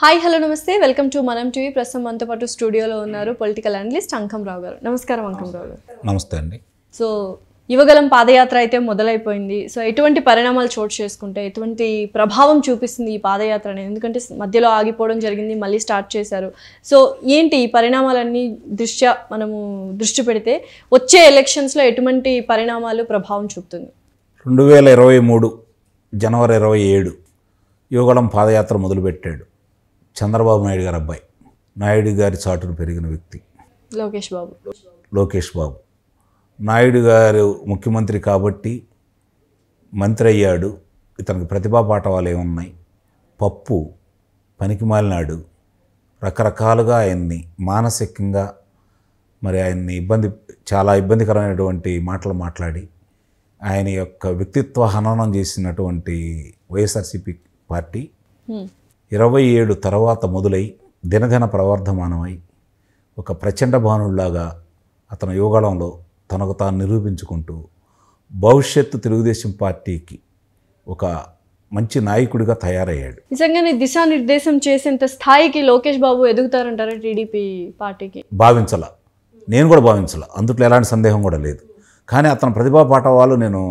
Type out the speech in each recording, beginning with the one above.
hi hello నమస్తే welcome to Manam TV ప్రస్తుతం మనతో పాటు స్టూడియోలో ఉన్నారు పొలిటికల్ అనలిస్ట్ అంకంరావు గారు నమస్కారం అంకంరావు గారు నమస్తే అండి సో యువగలం పాదయాత్ర అయితే మొదలైపోయింది సో ఎటువంటి పరిణామాలు చోటు చేసుకుంటే ఎటువంటి ప్రభావం చూపిస్తుంది ఈ పాదయాత్ర అనేది ఎందుకంటే మధ్యలో ఆగిపోవడం జరిగింది మళ్ళీ స్టార్ట్ చేశారు సో ఏంటి ఈ పరిణామాలన్నీ దృష్ట్యా మనము దృష్టి పెడితే వచ్చే ఎలక్షన్స్లో ఎటువంటి పరిణామాలు ప్రభావం చూపుతుంది రెండు వేల ఇరవై మూడు జనవరి ఇరవై ఏడు యువగలం పాదయాత్ర మొదలుపెట్టాడు చంద్రబాబు నాయుడు గారి అబ్బాయి నాయుడు గారి చాటును పెరిగిన వ్యక్తి లోకేష్ బాబు లోకేష్ బాబు నాయుడు గారు ముఖ్యమంత్రి కాబట్టి మంత్రి అయ్యాడు ఇతనికి ప్రతిభా పాఠవాలు ఏమున్నాయి పప్పు పనికిమాలినాడు రకరకాలుగా ఆయన్ని మానసికంగా మరి ఆయన్ని ఇబ్బంది చాలా ఇబ్బందికరమైనటువంటి మాటలు మాట్లాడి ఆయన యొక్క వ్యక్తిత్వ హననం చేసినటువంటి వైఎస్ఆర్సీపీ పార్టీ ఇరవై ఏడు తర్వాత మొదలై దినదిన ప్రవర్ధమానమై ఒక ప్రచండ భానుల్లాగా అతను యువగళంలో తనకు తాను నిరూపించుకుంటూ భవిష్యత్తు తెలుగుదేశం పార్టీకి ఒక మంచి నాయకుడిగా తయారయ్యాడు నిజంగానే దిశానిర్దేశం చేసేంత స్థాయికి లోకేష్ బాబు ఎదుగుతారంటారా టీడీపీ పార్టీకి భావించాల నేను కూడా భావించాల అందుట్లో ఎలాంటి సందేహం కూడా లేదు కానీ అతను ప్రతిభా వాళ్ళు నేను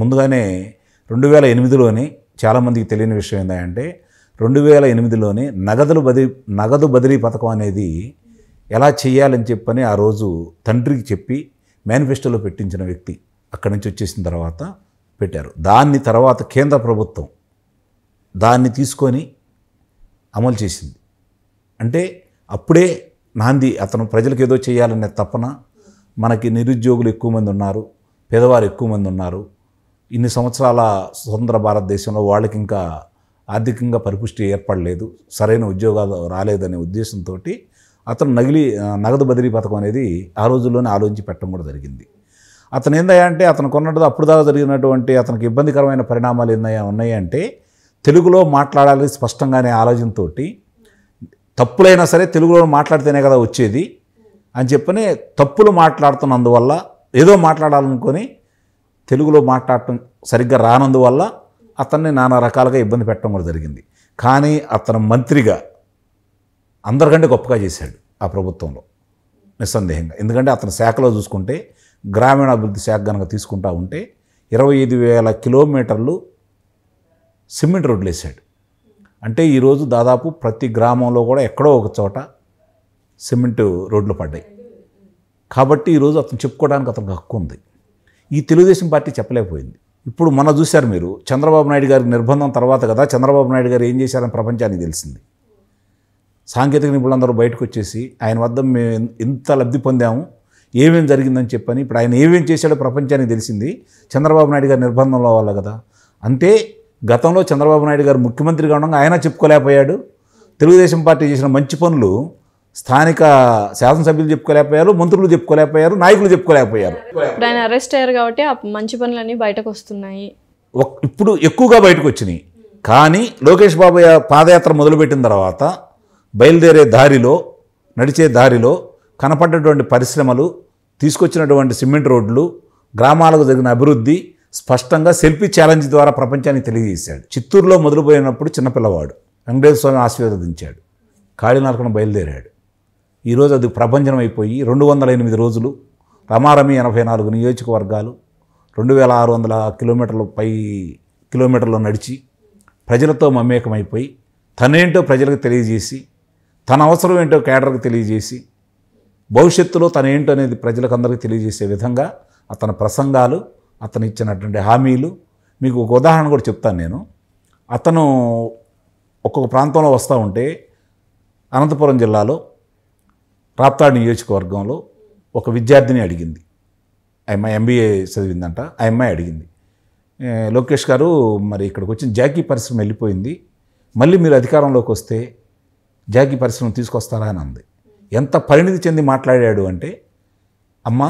ముందుగానే రెండు వేల ఎనిమిదిలోని చాలామందికి తెలియని విషయం ఏంటంటే రెండు వేల ఎనిమిదిలోనే నగదులు బదిలీ నగదు బదిలీ పథకం అనేది ఎలా చేయాలని చెప్పని ఆ రోజు తండ్రికి చెప్పి మేనిఫెస్టోలో పెట్టించిన వ్యక్తి అక్కడి నుంచి వచ్చేసిన తర్వాత పెట్టారు దాన్ని తర్వాత కేంద్ర ప్రభుత్వం దాన్ని తీసుకొని అమలు చేసింది అంటే అప్పుడే నాంది అతను ప్రజలకు ఏదో చేయాలనే తపన మనకి నిరుద్యోగులు ఎక్కువ మంది ఉన్నారు పేదవారు ఎక్కువ మంది ఉన్నారు ఇన్ని సంవత్సరాల స్వతంత్ర భారతదేశంలో వాళ్ళకి ఇంకా ఆర్థికంగా పరిపుష్టి ఏర్పడలేదు సరైన ఉద్యోగాలు రాలేదనే ఉద్దేశంతో అతను నగిలి నగదు బదిలీ పథకం అనేది ఆ రోజుల్లోనే ఆలోచించి పెట్టడం కూడా జరిగింది అతను ఏందయ్యా అంటే అతను కొన్నట్టు అప్పుడు దాకా జరిగినటువంటి అతనికి ఇబ్బందికరమైన పరిణామాలు ఏందయ్యా ఉన్నాయంటే తెలుగులో మాట్లాడాలి స్పష్టంగానే ఆలోచనతో తప్పులైనా సరే తెలుగులో మాట్లాడితేనే కదా వచ్చేది అని చెప్పని తప్పులు మాట్లాడుతున్నందువల్ల ఏదో మాట్లాడాలనుకొని తెలుగులో మాట్లాడటం సరిగ్గా రానందువల్ల అతన్ని నానా రకాలుగా ఇబ్బంది పెట్టడం కూడా జరిగింది కానీ అతను మంత్రిగా అందరికంటే గొప్పగా చేశాడు ఆ ప్రభుత్వంలో నిస్సందేహంగా ఎందుకంటే అతని శాఖలో చూసుకుంటే గ్రామీణాభివృద్ధి శాఖ కనుక తీసుకుంటా ఉంటే ఇరవై ఐదు వేల కిలోమీటర్లు సిమెంట్ రోడ్లు వేసాడు అంటే ఈరోజు దాదాపు ప్రతి గ్రామంలో కూడా ఎక్కడో ఒక చోట సిమెంట్ రోడ్లు పడ్డాయి కాబట్టి ఈరోజు అతను చెప్పుకోవడానికి అతనికి హక్కు ఉంది ఈ తెలుగుదేశం పార్టీ చెప్పలేకపోయింది ఇప్పుడు మొన్న చూశారు మీరు చంద్రబాబు నాయుడు గారి నిర్బంధం తర్వాత కదా చంద్రబాబు నాయుడు గారు ఏం చేశారని ప్రపంచానికి తెలిసింది సాంకేతిక నిపుణులందరూ బయటకు వచ్చేసి ఆయన వద్ద మేము ఎంత లబ్ధి పొందాము ఏమేమి జరిగిందని చెప్పని ఇప్పుడు ఆయన ఏమేం చేశాడో ప్రపంచానికి తెలిసింది చంద్రబాబు నాయుడు గారి నిర్బంధంలో వాళ్ళ కదా అంటే గతంలో చంద్రబాబు నాయుడు గారు ముఖ్యమంత్రిగా ఉండగా ఆయన చెప్పుకోలేకపోయాడు తెలుగుదేశం పార్టీ చేసిన మంచి పనులు స్థానిక శాసనసభ్యులు చెప్పుకోలేకపోయారు మంత్రులు చెప్పుకోలేకపోయారు నాయకులు చెప్పుకోలేకపోయారు ఇప్పుడు ఆయన అరెస్ట్ అయ్యారు కాబట్టి ఆ మంచి పనులన్నీ బయటకు వస్తున్నాయి ఇప్పుడు ఎక్కువగా బయటకు వచ్చినాయి కానీ లోకేష్ బాబు పాదయాత్ర మొదలుపెట్టిన తర్వాత బయలుదేరే దారిలో నడిచే దారిలో కనపడ్డటువంటి పరిశ్రమలు తీసుకొచ్చినటువంటి సిమెంట్ రోడ్లు గ్రామాలకు జరిగిన అభివృద్ధి స్పష్టంగా సెల్ఫీ ఛాలెంజ్ ద్వారా ప్రపంచానికి తెలియజేశాడు చిత్తూరులో మొదలుపోయినప్పుడు చిన్నపిల్లవాడు వెంకటేశ్వర స్వామి ఆశీర్వదించాడు కాళీనార్కను బయలుదేరాడు ఈరోజు అది ప్రపంచం అయిపోయి రెండు వందల ఎనిమిది రోజులు రమారమి ఎనభై నాలుగు నియోజకవర్గాలు రెండు వేల ఆరు వందల కిలోమీటర్లు పై కిలోమీటర్లు నడిచి ప్రజలతో మమేకమైపోయి తనేంటో ప్రజలకు తెలియజేసి తన అవసరం ఏంటో కేడర్కి తెలియజేసి భవిష్యత్తులో తన ఏంటో అనేది ప్రజలకు అందరికీ తెలియజేసే విధంగా అతని ప్రసంగాలు అతను ఇచ్చినటువంటి హామీలు మీకు ఒక ఉదాహరణ కూడా చెప్తాను నేను అతను ఒక్కొక్క ప్రాంతంలో వస్తూ ఉంటే అనంతపురం జిల్లాలో రాప్తాడు నియోజకవర్గంలో ఒక విద్యార్థిని అడిగింది అమ్మాయి ఎంబీఏ చదివిందంట ఆ అమ్మాయి అడిగింది లోకేష్ గారు మరి ఇక్కడికి వచ్చిన జాకీ పరిశ్రమ వెళ్ళిపోయింది మళ్ళీ మీరు అధికారంలోకి వస్తే జాకీ పరిశ్రమ తీసుకొస్తారా అని అంది ఎంత పరిణితి చెంది మాట్లాడాడు అంటే అమ్మ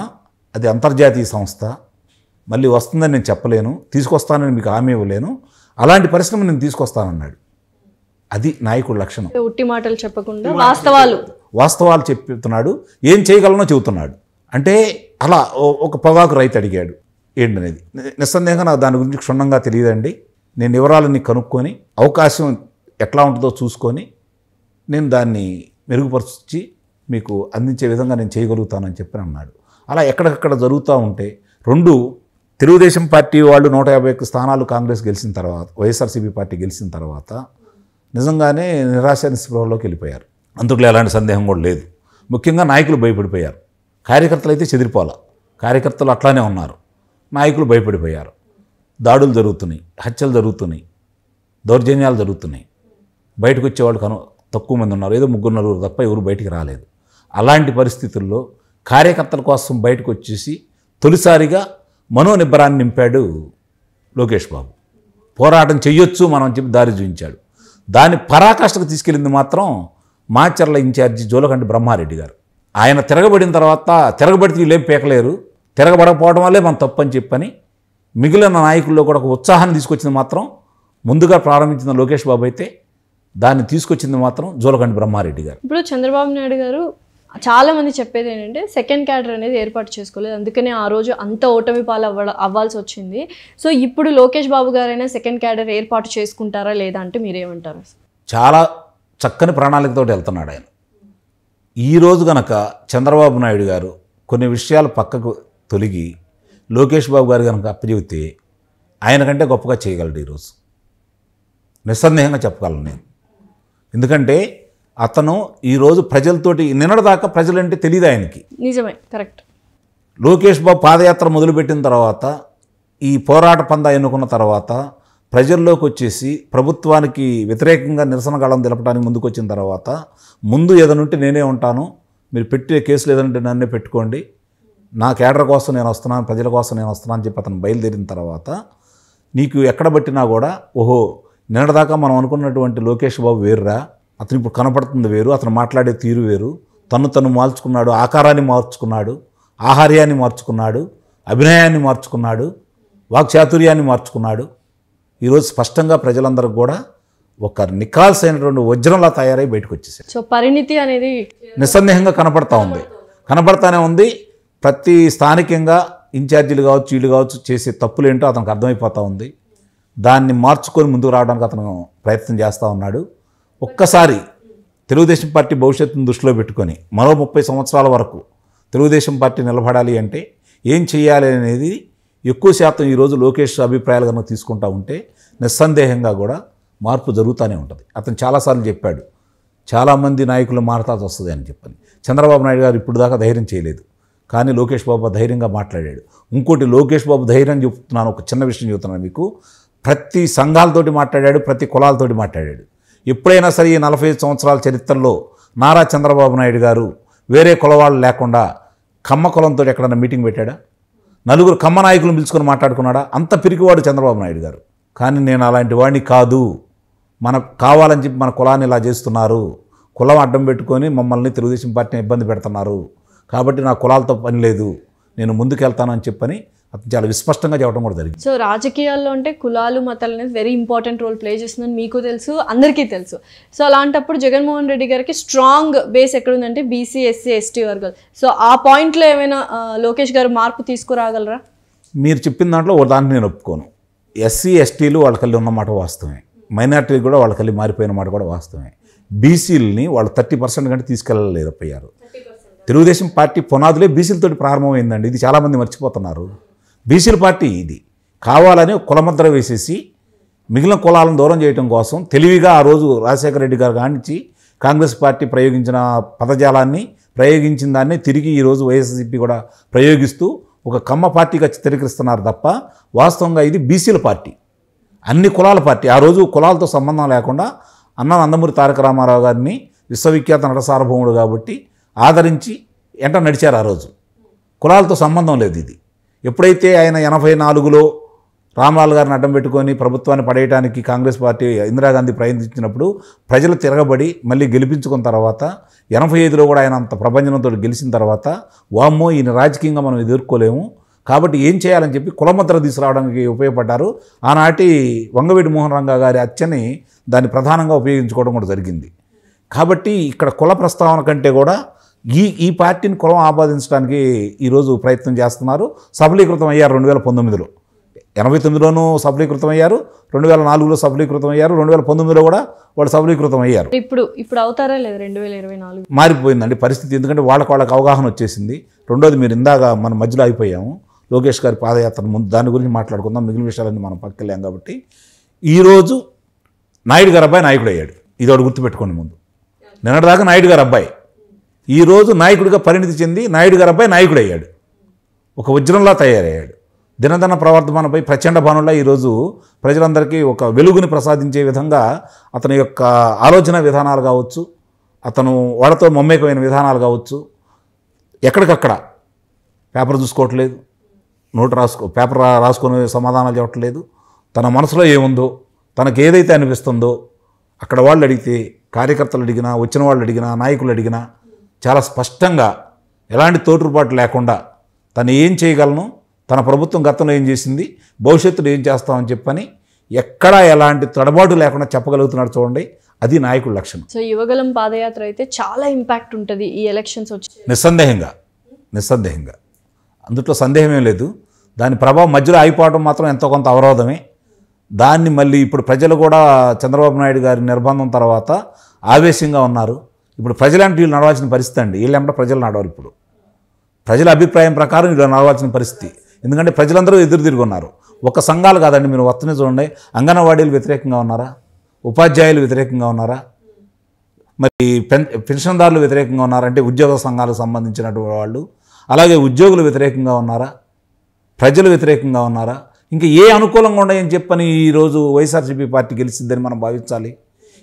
అది అంతర్జాతీయ సంస్థ మళ్ళీ వస్తుందని నేను చెప్పలేను తీసుకొస్తానని మీకు హామీ ఇవ్వలేను అలాంటి పరిశ్రమ నేను తీసుకొస్తానన్నాడు అది నాయకుడి లక్షణం ఉట్టి మాటలు చెప్పకుండా వాస్తవాలు వాస్తవాలు చెప్తున్నాడు ఏం చేయగలనో చెబుతున్నాడు అంటే అలా ఒక పొగాకు రైతు అడిగాడు ఏంటనేది నిస్సందేహంగా నాకు దాని గురించి క్షుణ్ణంగా తెలియదండి నేను వివరాలని కనుక్కొని అవకాశం ఎట్లా ఉంటుందో చూసుకొని నేను దాన్ని మెరుగుపరుచి మీకు అందించే విధంగా నేను చేయగలుగుతానని చెప్పి అన్నాడు అలా ఎక్కడికక్కడ జరుగుతూ ఉంటే రెండు తెలుగుదేశం పార్టీ వాళ్ళు నూట యాభై ఒక్క స్థానాలు కాంగ్రెస్ గెలిచిన తర్వాత వైఎస్ఆర్సీపీ పార్టీ గెలిచిన తర్వాత నిజంగానే నిరాశ నిస్పృహలోకి వెళ్ళిపోయారు అందుకులో ఎలాంటి సందేహం కూడా లేదు ముఖ్యంగా నాయకులు భయపడిపోయారు కార్యకర్తలు అయితే చెదిరిపోల కార్యకర్తలు అట్లానే ఉన్నారు నాయకులు భయపడిపోయారు దాడులు జరుగుతున్నాయి హత్యలు జరుగుతున్నాయి దౌర్జన్యాలు జరుగుతున్నాయి బయటకు వచ్చేవాళ్ళు కను తక్కువ మంది ఉన్నారు ఏదో ముగ్గురు నలుగురు తప్ప ఎవరు బయటికి రాలేదు అలాంటి పరిస్థితుల్లో కార్యకర్తల కోసం బయటకు వచ్చేసి తొలిసారిగా మనోనిబ్బరాన్ని నింపాడు లోకేష్ బాబు పోరాటం చెయ్యొచ్చు మనం చెప్పి దారి చూపించాడు దాని పరాకాష్ఠకు తీసుకెళ్ళింది మాత్రం మాచర్ల ఇన్ఛార్జి జోలకంటి బ్రహ్మారెడ్డి గారు ఆయన తిరగబడిన తర్వాత తిరగబడితే వీళ్ళేం పీకలేరు తిరగబడకపోవడం వల్లే మనం తప్పని చెప్పని మిగిలిన నాయకుల్లో కూడా ఒక ఉత్సాహాన్ని తీసుకొచ్చింది మాత్రం ముందుగా ప్రారంభించిన లోకేష్ బాబు అయితే దాన్ని తీసుకొచ్చింది మాత్రం జోలకంటి బ్రహ్మారెడ్డి గారు ఇప్పుడు చంద్రబాబు నాయుడు గారు చాలామంది చెప్పేది ఏంటంటే సెకండ్ క్యాడర్ అనేది ఏర్పాటు చేసుకోలేదు అందుకనే ఆ రోజు అంత ఓటమి పాలు అవ్వ అవ్వాల్సి వచ్చింది సో ఇప్పుడు లోకేష్ బాబు గారైనా సెకండ్ క్యాడర్ ఏర్పాటు చేసుకుంటారా లేదా అంటే మీరేమంటారు చాలా చక్కని ప్రణాళికతో వెళ్తున్నాడు ఆయన ఈరోజు గనక చంద్రబాబు నాయుడు గారు కొన్ని విషయాలు పక్కకు తొలగి లోకేష్ బాబు గారు కనుక అప్పచెబితే ఆయన కంటే గొప్పగా చేయగలడు ఈరోజు నిస్సందేహంగా చెప్పగలను నేను ఎందుకంటే అతను ఈరోజు ప్రజలతోటి నిన్నటిదాకా ప్రజలంటే తెలియదు ఆయనకి నిజమే కరెక్ట్ లోకేష్ బాబు పాదయాత్ర మొదలుపెట్టిన తర్వాత ఈ పోరాట పంద ఎన్నుకున్న తర్వాత ప్రజల్లోకి వచ్చేసి ప్రభుత్వానికి వ్యతిరేకంగా నిరసన కాలం తెలపడానికి ముందుకు వచ్చిన తర్వాత ముందు ఏదనుంటే నేనే ఉంటాను మీరు పెట్టే కేసులు ఏదంటే నన్నే పెట్టుకోండి నా కేడర్ కోసం నేను వస్తున్నాను ప్రజల కోసం నేను వస్తున్నాను అని చెప్పి అతను బయలుదేరిన తర్వాత నీకు ఎక్కడ పట్టినా కూడా ఓహో నిన్నటిదాకా మనం అనుకున్నటువంటి లోకేష్ బాబు వేరురా అతను ఇప్పుడు కనపడుతుంది వేరు అతను మాట్లాడే తీరు వేరు తను తను మార్చుకున్నాడు ఆకారాన్ని మార్చుకున్నాడు ఆహార్యాన్ని మార్చుకున్నాడు అభినయాన్ని మార్చుకున్నాడు వాక్చాతుర్యాన్ని మార్చుకున్నాడు ఈరోజు స్పష్టంగా ప్రజలందరూ కూడా ఒక నికాల్స్ అయినటువంటి వజ్రంలా తయారై బయటకు వచ్చేసారు సో పరిణితి అనేది నిస్సందేహంగా కనపడతా ఉంది కనపడతానే ఉంది ప్రతి స్థానికంగా ఇన్ఛార్జీలు కావచ్చు వీళ్ళు కావచ్చు చేసే తప్పులు ఏంటో అతనికి అర్థమైపోతూ ఉంది దాన్ని మార్చుకొని ముందుకు రావడానికి అతను ప్రయత్నం చేస్తూ ఉన్నాడు ఒక్కసారి తెలుగుదేశం పార్టీ భవిష్యత్తును దృష్టిలో పెట్టుకొని మరో ముప్పై సంవత్సరాల వరకు తెలుగుదేశం పార్టీ నిలబడాలి అంటే ఏం చేయాలి అనేది ఎక్కువ శాతం ఈరోజు లోకేష్ అభిప్రాయాలు కనుక తీసుకుంటా ఉంటే నిస్సందేహంగా కూడా మార్పు జరుగుతూనే ఉంటుంది అతను చాలాసార్లు చెప్పాడు చాలామంది నాయకులు మారతాల్సి వస్తుంది అని చెప్పని చంద్రబాబు నాయుడు గారు ఇప్పుడు దాకా ధైర్యం చేయలేదు కానీ లోకేష్ బాబు ధైర్యంగా మాట్లాడాడు ఇంకోటి లోకేష్ బాబు ధైర్యం చెప్తున్నాను ఒక చిన్న విషయం చెబుతున్నాను మీకు ప్రతి సంఘాలతోటి మాట్లాడాడు ప్రతి కులాలతోటి మాట్లాడాడు ఎప్పుడైనా సరే ఈ నలభై సంవత్సరాల చరిత్రలో నారా చంద్రబాబు నాయుడు గారు వేరే కులవాళ్ళు లేకుండా కమ్మ కులంతో ఎక్కడన్నా మీటింగ్ పెట్టాడా నలుగురు కమ్మ నాయకులను పిలుచుకొని మాట్లాడుకున్నాడా అంత పిరికివాడు చంద్రబాబు నాయుడు గారు కానీ నేను అలాంటి వాడిని కాదు మన కావాలని చెప్పి మన కులాన్ని ఇలా చేస్తున్నారు కులం అడ్డం పెట్టుకొని మమ్మల్ని తెలుగుదేశం పార్టీని ఇబ్బంది పెడుతున్నారు కాబట్టి నా కులాలతో పని లేదు నేను ముందుకెళ్తానని చెప్పని చాలా విస్పష్టంగా చెప్పడం కూడా జరిగింది సో రాజకీయాల్లో అంటే కులాలు మతాలు అనేది వెరీ ఇంపార్టెంట్ రోల్ ప్లే చేస్తుందని మీకు తెలుసు అందరికీ తెలుసు సో అలాంటప్పుడు జగన్మోహన్ రెడ్డి గారికి స్ట్రాంగ్ బేస్ ఎక్కడుందంటే బీసీ ఎస్సీ ఎస్టీ వర్గాలు సో ఆ పాయింట్లో ఏమైనా లోకేష్ గారు మార్పు తీసుకురాగలరా మీరు చెప్పిన దాంట్లో ఒక దాన్ని నేను ఒప్పుకోను ఎస్సీ ఎస్టీలు వాళ్ళ వాళ్ళకల్లి ఉన్నమాట వాస్తవమే మైనార్టీలు కూడా వాళ్ళ వాళ్ళకల్లి మారిపోయిన మాట కూడా వాస్తవమే బీసీలని వాళ్ళు థర్టీ పర్సెంట్ కంటే తీసుకెళ్ళలేకపోయారు తెలుగుదేశం పార్టీ పునాదులే బీసీలతో ప్రారంభమైందండి ఇది చాలామంది మర్చిపోతున్నారు బీసీల పార్టీ ఇది కావాలని కులమద్ర వేసేసి మిగిలిన కులాలను దూరం చేయడం కోసం తెలివిగా ఆ రోజు రాజశేఖర రెడ్డి గారు కానించి కాంగ్రెస్ పార్టీ ప్రయోగించిన పదజాలాన్ని ప్రయోగించిన దాన్ని తిరిగి ఈరోజు వైఎస్ఎస్పీ కూడా ప్రయోగిస్తూ ఒక కమ్మ పార్టీగా చిత్రీకరిస్తున్నారు తప్ప వాస్తవంగా ఇది బీసీల పార్టీ అన్ని కులాల పార్టీ ఆ రోజు కులాలతో సంబంధం లేకుండా అన్న నందమూరి తారక రామారావు గారిని విశ్వవిఖ్యాత నటసార్వభౌముడు కాబట్టి ఆదరించి ఎంట నడిచారు ఆ రోజు కులాలతో సంబంధం లేదు ఇది ఎప్పుడైతే ఆయన ఎనభై నాలుగులో రామ్లాల్ గారిని అడ్డం పెట్టుకొని ప్రభుత్వాన్ని పడేయడానికి కాంగ్రెస్ పార్టీ ఇందిరాగాంధీ ప్రయత్నించినప్పుడు ప్రజలు తిరగబడి మళ్ళీ గెలిపించుకున్న తర్వాత ఎనభై ఐదులో కూడా ఆయన అంత ప్రభంజనంతో గెలిచిన తర్వాత వామ్మో ఈయన రాజకీయంగా మనం ఎదుర్కోలేము కాబట్టి ఏం చేయాలని చెప్పి కులముద్ర తీసుకురావడానికి ఉపయోగపడ్డారు ఆనాటి వంగవీటి మోహన్ రంగా గారి అచ్చని దాన్ని ప్రధానంగా ఉపయోగించుకోవడం కూడా జరిగింది కాబట్టి ఇక్కడ కుల ప్రస్తావన కంటే కూడా ఈ ఈ పార్టీని కులం ఆపాదించడానికి ఈరోజు ప్రయత్నం చేస్తున్నారు సఫలీకృతం అయ్యారు రెండు వేల పంతొమ్మిదిలో ఎనభై తొమ్మిదిలోనూ సఫలీకృతం అయ్యారు రెండు వేల నాలుగులో సఫలీకృతం అయ్యారు రెండు వేల పంతొమ్మిదిలో కూడా వాళ్ళు సఫలీకృతం అయ్యారు ఇప్పుడు ఇప్పుడు అవుతారా లేదు రెండు వేల ఇరవై నాలుగు మారిపోయిందండి పరిస్థితి ఎందుకంటే వాళ్ళకి వాళ్ళకి అవగాహన వచ్చేసింది రెండోది మీరు ఇందాక మన మధ్యలో అయిపోయాము లోకేష్ గారి పాదయాత్ర ముందు దాని గురించి మాట్లాడుకుందాం మిగిలిన విషయాలన్నీ మనం పక్కలేం కాబట్టి ఈరోజు నాయుడు గారు అబ్బాయి నాయకుడు అయ్యాడు ఇది ఒకటి గుర్తుపెట్టుకోండి ముందు నిన్నటిదాకా నాయుడు గారు అబ్బాయి ఈరోజు నాయకుడిగా పరిణితి చెంది నాయుడు గారి అబ్బాయి నాయకుడు అయ్యాడు ఒక వజ్రంలా తయారయ్యాడు దినదన ప్రవర్తమానపై ప్రచండ బాణంలో ఈరోజు ప్రజలందరికీ ఒక వెలుగుని ప్రసాదించే విధంగా అతని యొక్క ఆలోచన విధానాలు కావచ్చు అతను వాళ్ళతో మమ్మేకమైన విధానాలు కావచ్చు ఎక్కడికక్కడ పేపర్ చూసుకోవట్లేదు నోట్ రాసుకో పేపర్ రాసుకొని సమాధానాలు చెప్పట్లేదు తన మనసులో ఏముందో తనకు ఏదైతే అనిపిస్తుందో అక్కడ వాళ్ళు అడిగితే కార్యకర్తలు అడిగినా వచ్చిన వాళ్ళు అడిగినా నాయకులు అడిగినా చాలా స్పష్టంగా ఎలాంటి తోటుపాటు లేకుండా తను ఏం చేయగలను తన ప్రభుత్వం గతంలో ఏం చేసింది భవిష్యత్తులో ఏం చేస్తామని చెప్పని ఎక్కడా ఎలాంటి తడబాటు లేకుండా చెప్పగలుగుతున్నాడు చూడండి అది నాయకుడు లక్షణం సో యువగలం పాదయాత్ర అయితే చాలా ఇంపాక్ట్ ఉంటుంది ఈ ఎలక్షన్స్ వచ్చి నిస్సందేహంగా నిస్సందేహంగా అందుట్లో ఏం లేదు దాని ప్రభావం మధ్యలో ఆగిపోవడం మాత్రం ఎంతో కొంత అవరోధమే దాన్ని మళ్ళీ ఇప్పుడు ప్రజలు కూడా చంద్రబాబు నాయుడు గారి నిర్బంధం తర్వాత ఆవేశంగా ఉన్నారు ఇప్పుడు ప్రజలంటే వీళ్ళు నడవాల్సిన పరిస్థితి అండి వీళ్ళు ఏమంటే ప్రజలు నడవాలి ఇప్పుడు ప్రజల అభిప్రాయం ప్రకారం వీళ్ళు నడవాల్సిన పరిస్థితి ఎందుకంటే ప్రజలందరూ ఎదురు ఉన్నారు ఒక సంఘాలు కాదండి మీరు వస్తూనే చూడండి అంగన్వాడీలు వ్యతిరేకంగా ఉన్నారా ఉపాధ్యాయులు వ్యతిరేకంగా ఉన్నారా మరి పెన్ పెన్షన్దారులు వ్యతిరేకంగా ఉన్నారంటే ఉద్యోగ సంఘాలకు సంబంధించినటువంటి వాళ్ళు అలాగే ఉద్యోగులు వ్యతిరేకంగా ఉన్నారా ప్రజలు వ్యతిరేకంగా ఉన్నారా ఇంకా ఏ అనుకూలంగా ఉన్నాయని చెప్పని ఈరోజు వైఎస్ఆర్సీపీ పార్టీ గెలిచిందని మనం భావించాలి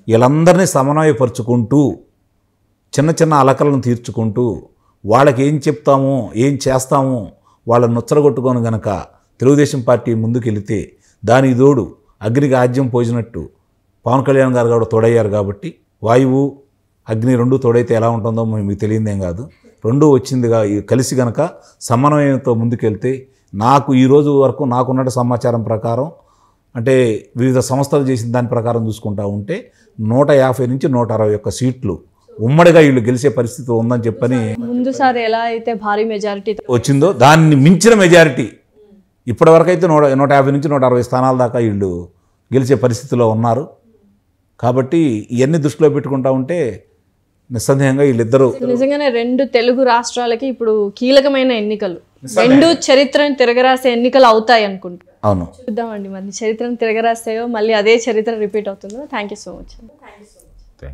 వీళ్ళందరినీ సమన్వయపరుచుకుంటూ చిన్న చిన్న అలకలను తీర్చుకుంటూ వాళ్ళకి ఏం చెప్తామో ఏం చేస్తామో వాళ్ళని నొచ్చరగొట్టుకొని గనక తెలుగుదేశం పార్టీ ముందుకెళితే దానికి తోడు అగ్నికి ఆజ్యం పోసినట్టు పవన్ కళ్యాణ్ గారు కూడా తోడయ్యారు కాబట్టి వాయువు అగ్ని రెండు తోడైతే ఎలా ఉంటుందో మీకు తెలియదేం కాదు రెండు వచ్చిందిగా కలిసి గనక సమన్వయంతో ముందుకెళ్తే నాకు ఈరోజు వరకు నాకున్నట్టు సమాచారం ప్రకారం అంటే వివిధ సంస్థలు చేసిన దాని ప్రకారం చూసుకుంటా ఉంటే నూట యాభై నుంచి నూట అరవై ఒక్క సీట్లు ఉమ్మడిగా వీళ్ళు గెలిచే పరిస్థితి ఉందని చెప్పని ముందు సార్ ఎలా అయితే భారీ మెజారిటీ వచ్చిందో దాన్ని మించిన మెజారిటీ ఇప్పటివరకు అయితే నూట నూట యాభై నుంచి నూట అరవై స్థానాల దాకా వీళ్ళు గెలిచే పరిస్థితిలో ఉన్నారు కాబట్టి ఇవన్నీ దృష్టిలో పెట్టుకుంటా ఉంటే నిస్సందేహంగా వీళ్ళిద్దరూ నిజంగానే రెండు తెలుగు రాష్ట్రాలకి ఇప్పుడు కీలకమైన ఎన్నికలు రెండు చరిత్రను తిరగరాసే ఎన్నికలు అవుతాయి అనుకుంటా అవును చూద్దామండి మరి చరిత్రను తిరగరాస్తాయో మళ్ళీ అదే చరిత్ర రిపీట్ అవుతుందో thank you so much thank you